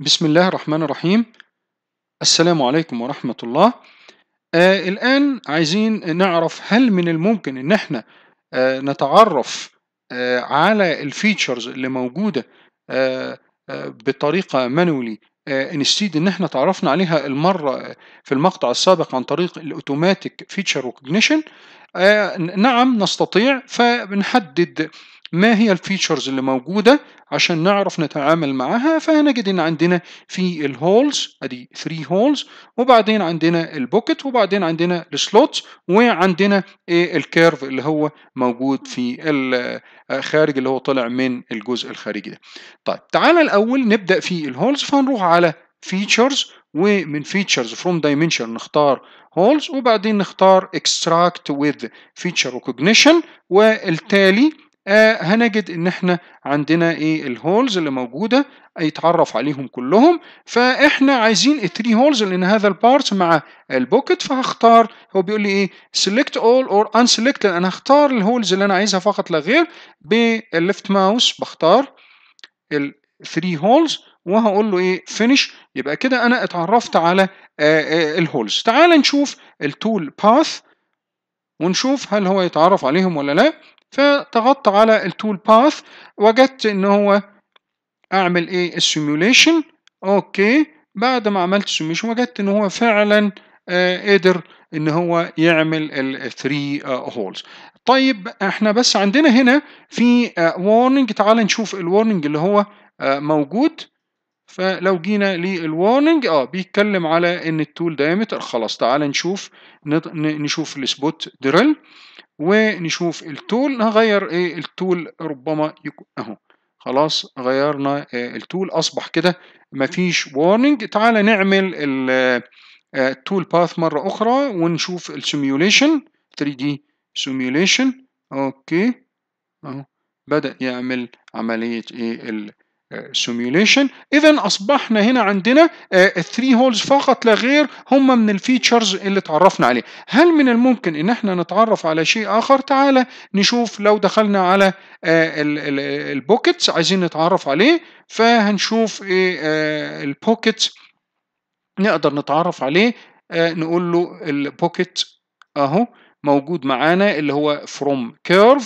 بسم الله الرحمن الرحيم السلام عليكم ورحمة الله آه الآن عايزين نعرف هل من الممكن إن احنا آه نتعرف آه على الفيتشرز اللي موجودة آه آه بطريقة مانولي نستيد ان احنا تعرفنا عليها المره في المقطع السابق عن طريق الاوتوماتيك فيتشر ريكوجنيشن نعم نستطيع فبنحدد ما هي الفيتشرز اللي موجوده عشان نعرف نتعامل معاها فهنجد ان عندنا في الهولز ادي 3 هولز وبعدين عندنا البوكت وبعدين عندنا السلوتس وعندنا إيه الكيرف اللي هو موجود في الخارج آه، اللي هو طالع من الجزء الخارجي ده طيب تعالى الاول نبدا في الهولز فهنروح على فيتشرز ومن فيتشرز فروم دايمنشن نختار هولز وبعدين نختار اكستراكت with feature recognition والتالي آه هنجد ان احنا عندنا ايه الهولز اللي موجوده يتعرف عليهم كلهم فاحنا عايزين التري هولز لان هذا البارت مع البوكت فهختار هو بيقول لي ايه سيلكت اول اور ان سيلكت انا هختار الهولز اللي انا عايزها فقط لا غير بالليفت ماوس بختار الثري هولز وهقول له ايه فينيش يبقى كده انا اتعرفت على آه، آه، الهولز تعال نشوف التول باث ونشوف هل هو يتعرف عليهم ولا لا فضغطت على التول باث وجدت ان هو اعمل ايه السيموليشن اوكي بعد ما عملت السيموليشن وجدت ان هو فعلا آه قدر ان هو يعمل ال 3 هولز آه، طيب احنا بس عندنا هنا في وارنينج آه، تعال نشوف الوارنينج اللي هو آه، موجود فلو جينا للوارنينج اه بيتكلم على ان التول دايمتر خلاص تعال نشوف نشوف السبوت دريل ونشوف التول هغير ايه التول ربما يكون اهو خلاص غيرنا إيه، التول اصبح كده مفيش وارنينج تعالى نعمل التول باث آه، مره اخرى ونشوف السيميوليشن 3 دي سيميوليشن اوكي اهو بدا يعمل عمليه ايه آه، simulation اذا اصبحنا هنا عندنا 3 آه، هولز فقط لا غير هم من الفيتشرز اللي اتعرفنا عليه هل من الممكن ان احنا نتعرف على شيء اخر تعالى نشوف لو دخلنا على آه، البوكيتس عايزين نتعرف عليه فهنشوف ايه البوكيت نقدر نتعرف عليه نقول له البوكيت اهو موجود معانا اللي هو from curve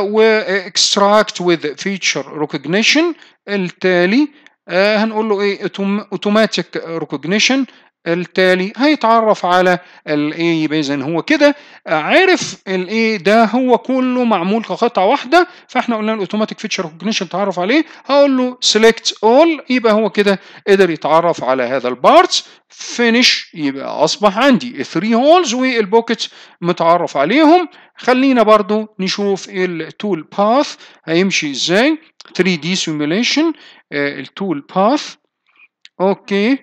واكستراكت وذ فيتشر ريكوجنيشن التالي آه، هنقول له ايه اوتوماتيك ريكوجنيشن التالي هيتعرف على الاي يبقى هو كده عرف الاي ده هو كله معمول كقطعه واحده فاحنا قلنا الاوتوماتيك فيتشر ريكوجنيشن تعرف عليه هقول له سيلكت اول يبقى هو كده قدر يتعرف على هذا البارت فينش يبقى اصبح عندي 3 هولز والبوكيتس متعرف عليهم خلينا برضو نشوف التول باث هيمشي ازاي 3 دي سيميليشن التول باث اوكي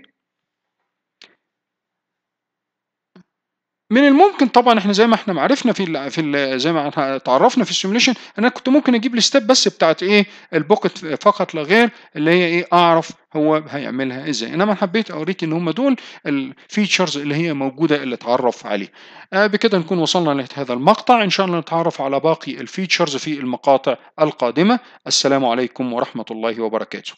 من الممكن طبعا احنا زي ما احنا عرفنا في في زي ما احنا اتعرفنا في السيموليشن انا كنت ممكن اجيب الستيب بس بتاعت ايه البوكت فقط لا غير اللي هي ايه اعرف هو هيعملها ازاي انما حبيت اوريك ان هم دول الفيتشرز اللي هي موجوده اللي اتعرف عليها آه بكده نكون وصلنا لهذا المقطع ان شاء الله نتعرف على باقي الفيتشرز في المقاطع القادمه السلام عليكم ورحمه الله وبركاته